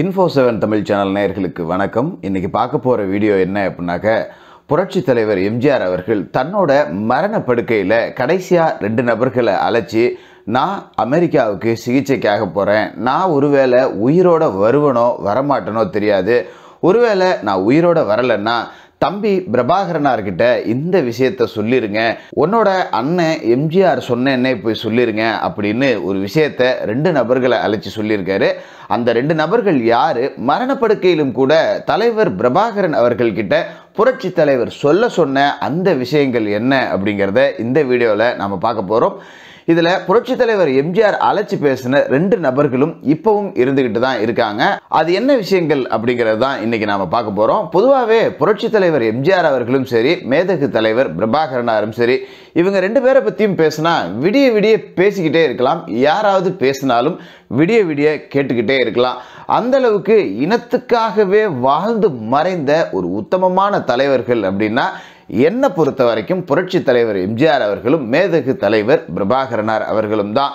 info seven Tamil channel நேயர்களுக்கு வணக்கம் இன்றைக்கி பார்க்க போகிற வீடியோ என்ன அப்படின்னாக்க புரட்சி தலைவர் எம்ஜிஆர் அவர்கள் தன்னோட மரணப்படுக்கையில் கடைசியாக ரெண்டு நபர்களை அழைச்சி நான் அமெரிக்காவுக்கு சிகிச்சைக்காக போகிறேன் நான் ஒருவேளை உயிரோட வருவனோ வரமாட்டேனோ தெரியாது ஒருவேளை நான் உயிரோட வரலைன்னா தம்பி பிரபாகரனார்கிட்ட இந்த விஷயத்த சொல்லிருங்க உன்னோட அண்ணன் எம்ஜிஆர் சொன்ன என்ன போய் சொல்லிருங்க அப்படின்னு ஒரு விஷயத்த ரெண்டு நபர்களை அழைச்சி சொல்லியிருக்காரு அந்த ரெண்டு நபர்கள் யார் மரணப்படுக்கையிலும் கூட தலைவர் பிரபாகரன் அவர்கள்கிட்ட புரட்சி தலைவர் சொல்ல சொன்ன அந்த விஷயங்கள் என்ன அப்படிங்கிறத இந்த வீடியோவில் நம்ம பார்க்க போகிறோம் இதில் புரட்சி தலைவர் எம்ஜிஆர் அழைச்சி பேசின ரெண்டு நபர்களும் இப்பவும் இருந்துகிட்டு தான் இருக்காங்க அது என்ன விஷயங்கள் அப்படிங்கிறது தான் இன்னைக்கு நாம பார்க்க போறோம் பொதுவாகவே புரட்சி தலைவர் எம்ஜிஆர் அவர்களும் சரி மேதகு தலைவர் பிரபாகரனாரும் சரி இவங்க ரெண்டு பேரை பற்றியும் பேசினா விடிய விடிய பேசிக்கிட்டே இருக்கலாம் யாராவது பேசினாலும் விடிய விடிய கேட்டுக்கிட்டே இருக்கலாம் அந்த அளவுக்கு இனத்துக்காகவே வாழ்ந்து மறைந்த ஒரு உத்தமமான தலைவர்கள் அப்படின்னா என்னை பொறுத்த வரைக்கும் புரட்சி தலைவர் எம்ஜிஆர் அவர்களும் மேதகு தலைவர் பிரபாகரனார் அவர்களும் தான்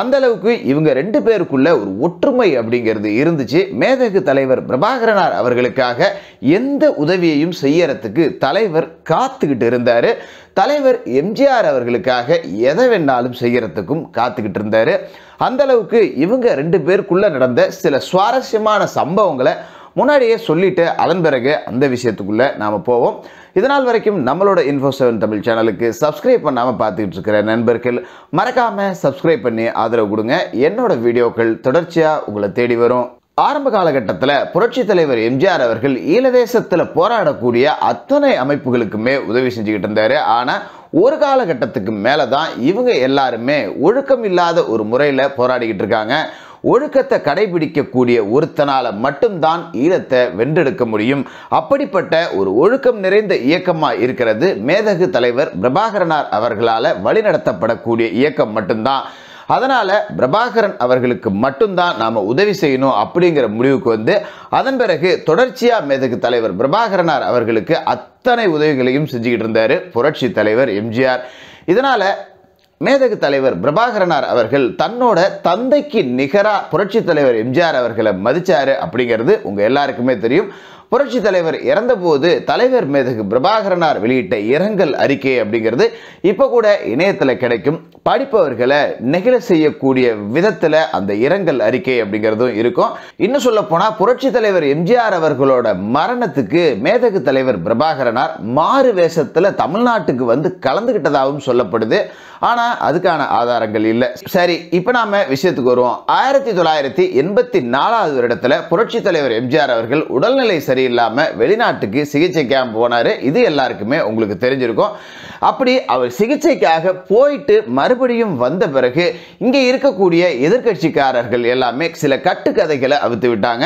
அந்த அளவுக்கு இவங்க ரெண்டு பேருக்குள்ள ஒரு ஒற்றுமை அப்படிங்கிறது இருந்துச்சு மேதகு தலைவர் பிரபாகரனார் அவர்களுக்காக எந்த உதவியையும் செய்யறதுக்கு தலைவர் காத்துக்கிட்டு இருந்தார் தலைவர் எம்ஜிஆர் அவர்களுக்காக எதை வேணாலும் செய்யறதுக்கும் காத்துக்கிட்டு இருந்தார் அந்தளவுக்கு இவங்க ரெண்டு பேருக்குள்ளே நடந்த சில சுவாரஸ்யமான சம்பவங்களை முன்னாடியே சொல்லிவிட்டு அதன் பிறகு அந்த விஷயத்துக்குள்ளே நாம் போவோம் இதனால் வரைக்கும் நம்மளோட இன்ஃபோ செவன் தமிழ் சேனலுக்கு சப்ஸ்கிரைப் பண்ணாமல் பார்த்துக்கிட்டு இருக்கிற நண்பர்கள் மறக்காமல் சப்ஸ்கிரைப் பண்ணி ஆதரவு கொடுங்க என்னோட வீடியோக்கள் தொடர்ச்சியாக உங்களை தேடி வரும் ஆரம்ப காலகட்டத்தில் புரட்சி தலைவர் எம்ஜிஆர் அவர்கள் ஈழதேசத்தில் போராடக்கூடிய அத்தனை அமைப்புகளுக்குமே உதவி செஞ்சுக்கிட்டு இருந்தார் ஆனால் ஒரு காலகட்டத்துக்கு மேலே தான் இவங்க எல்லாருமே ஒழுக்கம் இல்லாத ஒரு முறையில் போராடிக்கிட்டு இருக்காங்க ஒழுக்கத்தை கடைபிடிக்கக்கூடிய ஒருத்தனால் மட்டும்தான் ஈழத்தை வென்றெடுக்க முடியும் அப்படிப்பட்ட ஒரு ஒழுக்கம் நிறைந்த இயக்கமாக இருக்கிறது மேதகு தலைவர் பிரபாகரனார் அவர்களால் வழிநடத்தப்படக்கூடிய இயக்கம் மட்டும்தான் அதனால் பிரபாகரன் அவர்களுக்கு மட்டும்தான் நாம் உதவி செய்யணும் அப்படிங்கிற முடிவுக்கு வந்து அதன் பிறகு தொடர்ச்சியாக மேதகு தலைவர் பிரபாகரனார் அவர்களுக்கு அத்தனை உதவிகளையும் செஞ்சுக்கிட்டு இருந்தார் புரட்சி தலைவர் எம்ஜிஆர் இதனால் மேதகு தலைவர் பிரபாகரனார் அவர்கள் தன்னோட தந்தைக்கு நிகரா புரட்சி தலைவர் எம்ஜிஆர் அவர்களை மதிச்சாரு அப்படிங்கிறது உங்க எல்லாருக்குமே தெரியும் புரட்சி தலைவர் இறந்தபோது தலைவர் மேதகு பிரபாகரனார் வெளியிட்ட இரங்கல் அறிக்கை அப்படிங்கிறது இப்போ கூட இணையத்தில் கிடைக்கும் படிப்பவர்களை நெகிழ செய்யக்கூடிய விதத்தில் அந்த இரங்கல் அறிக்கை அப்படிங்கிறதும் இருக்கும் இன்னும் சொல்ல போனால் புரட்சி தலைவர் எம்ஜிஆர் அவர்களோட மரணத்துக்கு மேதகு தலைவர் பிரபாகரனார் மாறு வேஷத்தில் தமிழ்நாட்டுக்கு வந்து கலந்துகிட்டதாகவும் சொல்லப்படுது ஆனால் அதுக்கான ஆதாரங்கள் இல்லை சரி இப்போ நாம விஷயத்துக்கு வருவோம் ஆயிரத்தி தொள்ளாயிரத்தி எண்பத்தி நாலாவது வருடத்தில் புரட்சி தலைவர் எம்ஜிஆர் அவர்கள் உடல்நிலை சரி சரியில்லாமல் வெளிநாட்டுக்கு சிகிச்சை கேம்ப் போனார் இது எல்லாருக்குமே உங்களுக்கு தெரிஞ்சிருக்கும் அப்படி அவர் சிகிச்சைக்காக போயிட்டு மறுபடியும் வந்த பிறகு இங்கே இருக்கக்கூடிய எதிர்கட்சிக்காரர்கள் எல்லாமே சில கட்டுக்கதைகளை அவித்து விட்டாங்க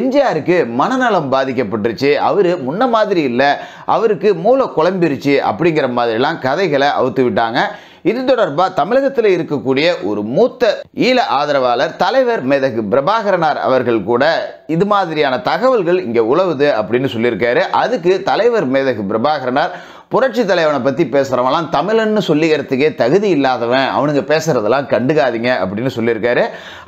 எம்ஜிஆருக்கு மனநலம் பாதிக்கப்பட்டுருச்சு அவர் முன்ன மாதிரி இல்லை அவருக்கு மூளை குழம்பிருச்சு அப்படிங்கிற மாதிரிலாம் கதைகளை அவுத்து விட்டாங்க இது தொடர்பாக தமிழகத்தில் இருக்கக்கூடிய ஒரு மூத்த ஈழ ஆதரவாளர் தலைவர் மேதகு பிரபாகரனார் அவர்கள் கூட இது மாதிரியான தகவல்கள் இங்கே உழவுது அப்படின்னு சொல்லியிருக்காரு அதுக்கு தலைவர் மேதகு பிரபாகரனார் புரட்சி தலைவனை பற்றி பேசுகிறவெல்லாம் தமிழன்னு சொல்லிக்கிறதுக்கே தகுதி இல்லாதவன் அவனுங்க பேசுகிறதெல்லாம் கண்டுக்காதீங்க அப்படின்னு சொல்லியிருக்காரு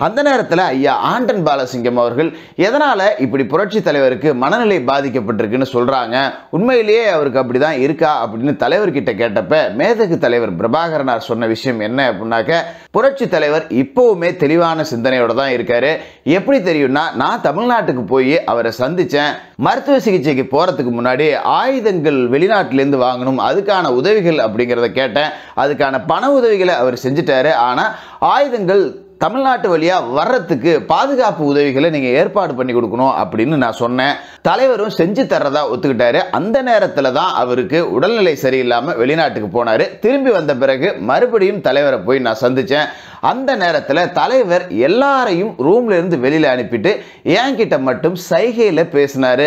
அந்த நேரத்தில் ஐயா ஆண்டன் பாலசிங்கம் அவர்கள் எதனால் இப்படி புரட்சி தலைவருக்கு மனநிலை பாதிக்கப்பட்டிருக்குன்னு சொல்கிறாங்க உண்மையிலேயே அவருக்கு அப்படி தான் இருக்கா அப்படின்னு தலைவர்கிட்ட கேட்டப்ப மேதகு தலைவர் பிரபாகரனார் சொன்ன விஷயம் என்ன அப்படின்னாக்க புரட்சி தலைவர் இப்போவுமே தெளிவான சிந்தனையோடு தான் இருக்காரு எப்படி தெரியும்னா நான் தமிழ்நாட்டுக்கு போய் அவரை சந்தித்தேன் மருத்துவ சிகிச்சைக்கு போகிறதுக்கு முன்னாடி ஆயுதங்கள் வெளிநாட்டிலேருந்து வாங்க வாங்கணும் அதுக்கான உதவிகள் அப்படிங்கிறத கேட்டேன் அதுக்கான பண உதவிகளை அவர் செஞ்சுட்டாரு ஆனால் ஆயுதங்கள் தமிழ்நாட்டு வழியாக வர்றதுக்கு பாதுகாப்பு உதவிகளை நீங்கள் ஏற்பாடு பண்ணி கொடுக்கணும் அப்படின்னு நான் சொன்னேன் தலைவரும் செஞ்சு தர்றதா ஒத்துக்கிட்டாரு அந்த நேரத்தில் தான் அவருக்கு உடல்நிலை சரியில்லாமல் வெளிநாட்டுக்கு போனார் திரும்பி வந்த பிறகு மறுபடியும் தலைவரை போய் நான் சந்தித்தேன் அந்த நேரத்தில் தலைவர் எல்லாரையும் ரூம்ல இருந்து வெளியில் அனுப்பிட்டு ஏங்கிட்ட மட்டும் சைகையில் பேசினார்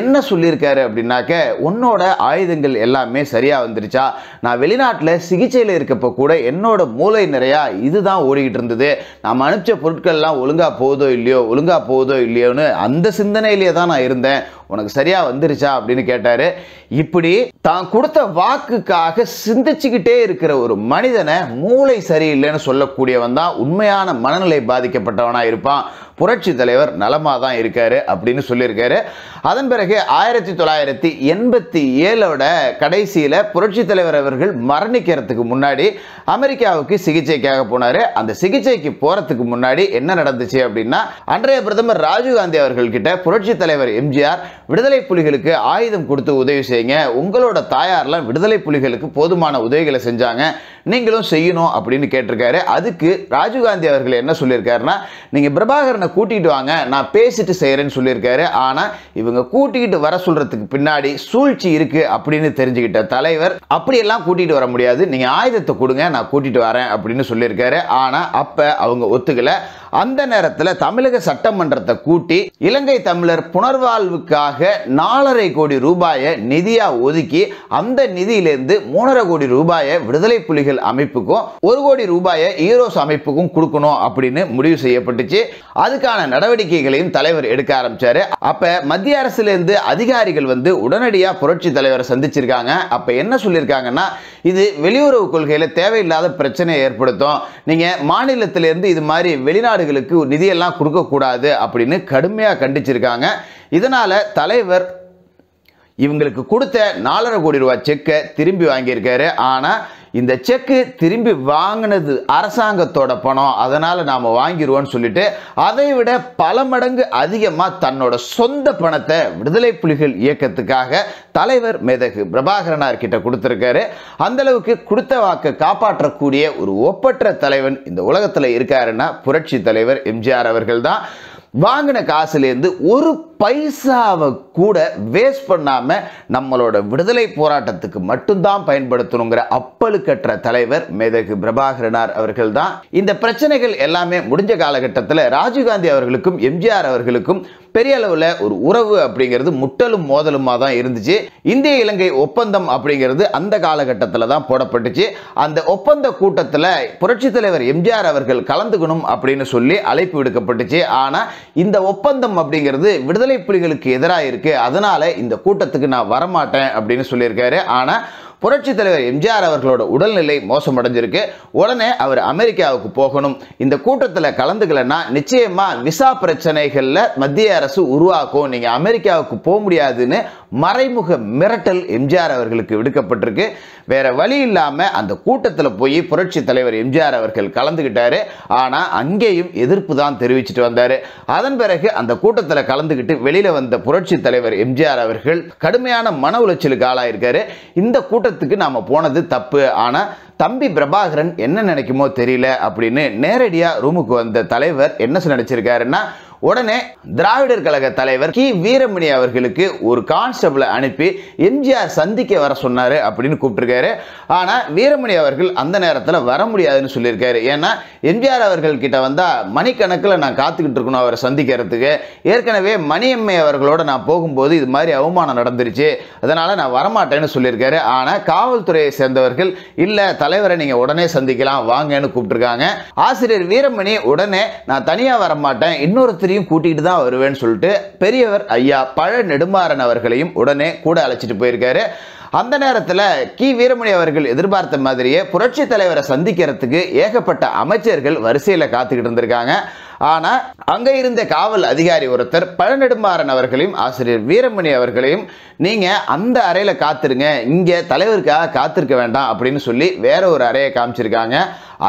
என்ன சொல்லியிருக்காரு அப்படின்னாக்க உன்னோட ஆயுதங்கள் எல்லாமே சரியாக வந்துருச்சா நான் வெளிநாட்டில் சிகிச்சையில் இருக்கப்போ கூட என்னோட மூளை நிறையா இதுதான் ஓடிக்கிட்டு இருந்தது நாம் அனுப்பிச்ச பொருட்கள்லாம் ஒழுங்காக போகுதோ இல்லையோ ஒழுங்காக போகுதோ இல்லையோன்னு அந்த சிந்தனையிலேயே தான் நான் இருந்தேன் உனக்கு சரியாக வந்துருச்சா அப்படின்னு கேட்டார் இப்படி தான் கொடுத்த வாக்குக்காக சிந்திச்சுக்கிட்டே இருக்கிற ஒரு மனிதனை மூளை சரியில்லைன்னு சொல்லக்கூடியவன் தான் உண்மையான மனநிலை பாதிக்கப்பட்டவனாக இருப்பான் புரட்சி தலைவர் நலமாக தான் இருக்காரு அப்படின்னு சொல்லியிருக்காரு அதன் பிறகு ஆயிரத்தி தொள்ளாயிரத்தி எண்பத்தி ஏழோட கடைசியில் புரட்சி தலைவர் அவர்கள் மரணிக்கிறதுக்கு முன்னாடி அமெரிக்காவுக்கு சிகிச்சைக்காக போனார் அந்த சிகிச்சைக்கு போகிறதுக்கு முன்னாடி என்ன நடந்துச்சு அப்படின்னா அன்றைய பிரதமர் ராஜீவ்காந்தி கிட்ட புரட்சி தலைவர் எம்ஜிஆர் விடுதலை புலிகளுக்கு ஆயுதம் கொடுத்து உதவி செய்யுங்க உங்களோட தாயார்லாம் விடுதலை புலிகளுக்கு போதுமான உதவிகளை செஞ்சாங்க நீங்களும் செய்யணும் அப்படின்னு கேட்டிருக்காரு அதுக்கு ராஜீவ்காந்தி அவர்கள் என்ன சொல்லியிருக்காருன்னா நீங்கள் பிரபாகரனை கூட்டிகிட்டு வாங்க நான் பேசிட்டு செய்கிறேன்னு சொல்லியிருக்காரு ஆனால் இவங்க கூட்டிகிட்டு வர சொல்கிறதுக்கு பின்னாடி சூழ்ச்சி இருக்குது அப்படின்னு தெரிஞ்சுக்கிட்ட தலைவர் அப்படியெல்லாம் கூட்டிகிட்டு வர முடியாது நீங்கள் ஆயுதத்தை கொடுங்க நான் கூட்டிகிட்டு வரேன் அப்படின்னு சொல்லியிருக்காரு ஆனால் அப்போ அவங்க ஒத்துக்கலை அந்த நேரத்தில் தமிழக சட்டமன்றத்தை கூட்டி இலங்கை தமிழர் புனர்வாழ்வுக்காக நாலரை கோடி ரூபாயை நிதியாக ஒதுக்கி அந்த நிதியிலிருந்து மூணரை கோடி ரூபாயை விடுதலை புலிகள் அமைப்புக்கும் ஒரு கோடி ரூபாயை ஈரோஸ் அமைப்புக்கும் கொடுக்கணும் அப்படின்னு முடிவு செய்யப்பட்டுச்சு அதுக்கான நடவடிக்கைகளையும் தலைவர் எடுக்க ஆரம்பிச்சார் அப்ப மத்திய அரசுலேருந்து அதிகாரிகள் வந்து உடனடியாக புரட்சி தலைவரை சந்திச்சிருக்காங்க அப்ப என்ன சொல்லியிருக்காங்கன்னா இது வெளியுறவு கொள்கையில் தேவையில்லாத பிரச்சனையை ஏற்படுத்தும் நீங்கள் மாநிலத்திலேருந்து இது மாதிரி வெளிநாடுகளுக்கு நிதியெல்லாம் கொடுக்கக்கூடாது அப்படின்னு கடுமையாக கண்டிச்சிருக்காங்க இதனால் தலைவர் இவங்களுக்கு கொடுத்த நாலரை கோடி ரூபாய் செக்கை திரும்பி வாங்கியிருக்காரு ஆனால் இந்த செக்கு திரும்பி வாங்கினது அரசாங்கத்தோட பணம் அதனால் நாம் வாங்கிடுவோம்னு சொல்லிட்டு அதை விட பல மடங்கு அதிகமாக தன்னோட சொந்த பணத்தை விடுதலை புலிகள் இயக்கத்துக்காக தலைவர் மேதகு பிரபாகரனார் கிட்ட கொடுத்துருக்காரு அந்தளவுக்கு கொடுத்த வாக்கை காப்பாற்றக்கூடிய ஒரு ஒப்பற்ற தலைவன் இந்த உலகத்தில் இருக்காருன்னா புரட்சி தலைவர் எம்ஜிஆர் அவர்கள் தான் வாங்கின காசுலேருந்து ஒரு பைசாவை கூட வேஸ்ட் பண்ணாமல் நம்மளோட விடுதலை போராட்டத்துக்கு மட்டும்தான் பயன்படுத்தணுங்கிற அப்பழுக்கற்ற தலைவர் மேதகு பிரபாகரனார் அவர்கள் தான் இந்த பிரச்சனைகள் எல்லாமே முடிஞ்ச காலகட்டத்தில் ராஜீவ்காந்தி அவர்களுக்கும் எம்ஜிஆர் அவர்களுக்கும் பெரிய அளவில் ஒரு உறவு அப்படிங்கிறது முட்டலும் மோதலுமாக தான் இருந்துச்சு இந்திய இலங்கை ஒப்பந்தம் அப்படிங்கிறது அந்த காலகட்டத்தில் தான் போடப்பட்டுச்சு அந்த ஒப்பந்த கூட்டத்தில் புரட்சித் தலைவர் எம்ஜிஆர் அவர்கள் கலந்துக்கணும் அப்படின்னு சொல்லி அழைப்பு விடுக்கப்பட்டுச்சு ஆனால் இந்த ஒப்பந்தம் அப்படிங்கிறது விடுதலை விடுதலை புலிகளுக்கு எதிராக இருக்கு அதனால இந்த கூட்டத்துக்கு நான் வரமாட்டேன் அப்படின்னு சொல்லியிருக்காரு ஆனால் புரட்சி தலைவர் எம்ஜிஆர் அவர்களோட உடல்நிலை மோசமடைஞ்சிருக்கு உடனே அவர் அமெரிக்காவுக்கு போகணும் இந்த கூட்டத்தில் கலந்துக்கலன்னா நிச்சயமாக விசா பிரச்சனைகளில் மத்திய அரசு உருவாக்கும் நீங்கள் அமெரிக்காவுக்கு போக முடியாதுன்னு மறைமுக மிரட்டல் எம்ஜிஆர் அவர்களுக்கு விடுக்கப்பட்டிருக்கு வேற வழி இல்லாமல் அந்த கூட்டத்தில் போய் புரட்சி தலைவர் எம்ஜிஆர் அவர்கள் கலந்துகிட்டாரு ஆனால் அங்கேயும் எதிர்ப்பு தான் தெரிவிச்சுட்டு வந்தார் அதன் பிறகு அந்த கூட்டத்தில் கலந்துக்கிட்டு வெளியில் வந்த புரட்சி தலைவர் எம்ஜிஆர் அவர்கள் கடுமையான மன உளைச்சலுக்கு ஆளாயிருக்காரு இந்த கூட்டத்தில் கூட்டத்துக்கு நாம் போனது தப்பு ஆனால் தம்பி பிரபாகரன் என்ன நினைக்குமோ தெரியல அப்படின்னு நேரடியாக ரூமுக்கு வந்த தலைவர் என்ன நினச்சிருக்காருன்னா உடனே திராவிடர் கழக தலைவர் கி வீரமணி அவர்களுக்கு ஒரு கான்ஸ்டபிளை அனுப்பி எம்ஜிஆர் சந்திக்க வர சொன்னார் அப்படின்னு கூப்பிட்டுருக்காரு ஆனால் வீரமணி அவர்கள் அந்த நேரத்தில் வர முடியாதுன்னு சொல்லியிருக்காரு ஏன்னா எம்ஜிஆர் அவர்கள் கிட்ட வந்தால் மணிக்கணக்கில் நான் காத்துக்கிட்டு இருக்கணும் அவரை சந்திக்கிறதுக்கு ஏற்கனவே மணியம்மை அவர்களோட நான் போகும்போது இது மாதிரி அவமானம் நடந்துருச்சு அதனால் நான் வரமாட்டேன்னு சொல்லியிருக்காரு ஆனால் காவல்துறையை சேர்ந்தவர்கள் இல்லை தலைவரை நீங்கள் உடனே சந்திக்கலாம் வாங்கன்னு கூப்பிட்டுருக்காங்க ஆசிரியர் வீரமணி உடனே நான் தனியாக வரமாட்டேன் இன்னொருத்தர் மந்திரியும் கூட்டிகிட்டு தான் வருவேன்னு சொல்லிட்டு பெரியவர் ஐயா பழ நெடுமாறன் அவர்களையும் உடனே கூட அழைச்சிட்டு போயிருக்காரு அந்த நேரத்தில் கி வீரமணி அவர்கள் எதிர்பார்த்த மாதிரியே புரட்சி தலைவரை சந்திக்கிறதுக்கு ஏகப்பட்ட அமைச்சர்கள் வரிசையில் காத்துக்கிட்டு இருந்திருக்காங்க ஆனால் அங்கே இருந்த காவல் அதிகாரி ஒருத்தர் பழநெடுமாறன் அவர்களையும் ஆசிரியர் வீரமணி அவர்களையும் நீங்கள் அந்த அறையில் காத்திருங்க இங்கே தலைவருக்காக காத்திருக்க வேண்டாம் அப்படின்னு சொல்லி வேற ஒரு அறையை காமிச்சிருக்காங்க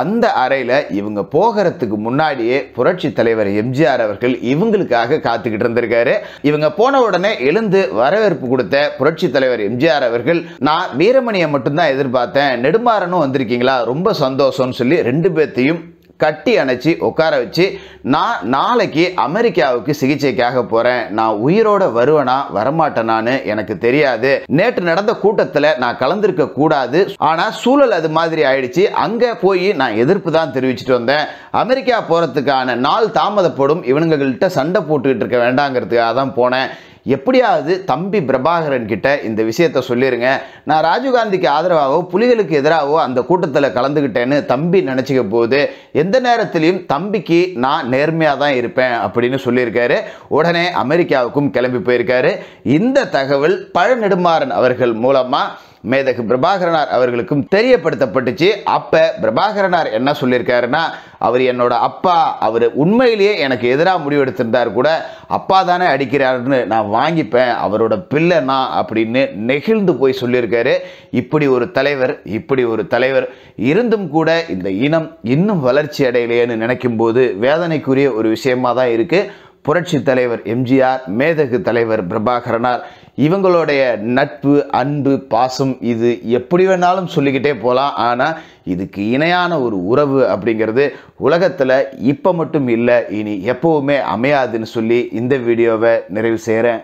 அந்த அறையில் இவங்க போகிறதுக்கு முன்னாடியே புரட்சி தலைவர் எம்ஜிஆர் அவர்கள் இவங்களுக்காக காத்துக்கிட்டு இருந்திருக்காரு இவங்க போன உடனே எழுந்து வரவேற்பு கொடுத்த புரட்சி தலைவர் எம்ஜிஆர் அவர்கள் நான் வீரமணியை மட்டும்தான் எதிர்பார்த்தேன் நெடுமாறனும் வந்திருக்கீங்களா ரொம்ப சந்தோஷம்னு சொல்லி ரெண்டு பேர்த்தையும் கட்டி அணைச்சி உட்கார வச்சு நான் நாளைக்கு அமெரிக்காவுக்கு சிகிச்சைக்காக போகிறேன் நான் உயிரோட வருவனா வரமாட்டேனான்னு எனக்கு தெரியாது நேற்று நடந்த கூட்டத்தில் நான் கலந்துருக்க கூடாது ஆனால் சூழல் அது மாதிரி ஆயிடுச்சு அங்கே போய் நான் எதிர்ப்பு தான் தெரிவிச்சுட்டு வந்தேன் அமெரிக்கா போகிறதுக்கான நாள் தாமதப்படும் இவனுங்ககிட்ட சண்டை போட்டுக்கிட்டு இருக்க வேண்டாங்கிறதுக்காக தான் போனேன் எப்படியாவது தம்பி பிரபாகரன் கிட்ட இந்த விஷயத்த சொல்லிடுங்க நான் ராஜீவ்காந்திக்கு ஆதரவாகவோ புலிகளுக்கு எதிராகவோ அந்த கூட்டத்தில் கலந்துக்கிட்டேன்னு தம்பி நினச்சிக்க போது எந்த நேரத்திலையும் தம்பிக்கு நான் நேர்மையாக தான் இருப்பேன் அப்படின்னு சொல்லியிருக்காரு உடனே அமெரிக்காவுக்கும் கிளம்பி போயிருக்காரு இந்த தகவல் பழநெடுமாறன் அவர்கள் மூலமாக மேதகு பிரபாகரனார் அவர்களுக்கும் தெரியப்படுத்தப்பட்டுச்சு அப்போ பிரபாகரனார் என்ன சொல்லியிருக்காருன்னா அவர் என்னோட அப்பா அவர் உண்மையிலேயே எனக்கு எதிராக முடிவெடுத்திருந்தார் கூட அப்பா தானே அடிக்கிறாருன்னு நான் வாங்கிப்பேன் அவரோட பிள்ளை நான் அப்படின்னு நெகிழ்ந்து போய் சொல்லியிருக்காரு இப்படி ஒரு தலைவர் இப்படி ஒரு தலைவர் இருந்தும் கூட இந்த இனம் இன்னும் வளர்ச்சி அடையலையேன்னு நினைக்கும் போது வேதனைக்குரிய ஒரு விஷயமாக தான் இருக்குது புரட்சி தலைவர் எம்ஜிஆர் மேதகு தலைவர் பிரபாகரனார் இவங்களுடைய நட்பு அன்பு பாசம் இது எப்படி வேணாலும் சொல்லிக்கிட்டே போகலாம் ஆனால் இதுக்கு இணையான ஒரு உறவு அப்படிங்கிறது உலகத்தில் இப்போ மட்டும் இல்லை இனி எப்போவுமே அமையாதுன்னு சொல்லி இந்த வீடியோவை நிறைவு செய்கிறேன்